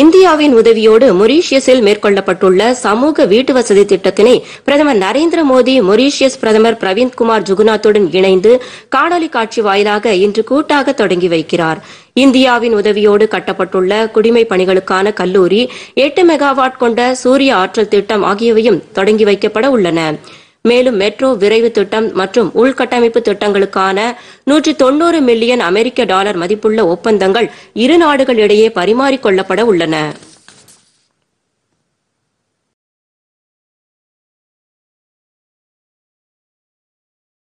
இந்தியாவின் உதவியோடு மொரீஷியஸில் மேற்கொள்ளப்பட்டுள்ள சமூக வீட்டு வசதி திட்டத்தினை பிரதமர் நரேந்திர மோடி மொரீஷியஸ் பிரதமர் பிரவீந்த்குமார் ஜுகுநாத்துடன் இணைந்து காணொலி காட்சி வாயிலாக இன்று கூட்டாக தொடங்கி வைக்கிறார் இந்தியாவின் உதவியோடு கட்டப்பட்டுள்ள குடிமை பணிகளுக்கான கல்லூரி எட்டு மெகாவாட் கொண்ட சூரிய ஆற்றல் திட்டம் ஆகியவையும் தொடங்கி வைக்கப்பட உள்ளன மேலும் மெட்ரோ விரைவு திட்டம் மற்றும் உள்கட்டமைப்பு திட்டங்களுக்கான நூற்றி தொன்னூறு மில்லியன் அமெரிக்க டாலர் மதிப்புள்ள ஒப்பந்தங்கள் இரு நாடுகளிடையே பரிமாறிக்கொள்ளப்பட உள்ளன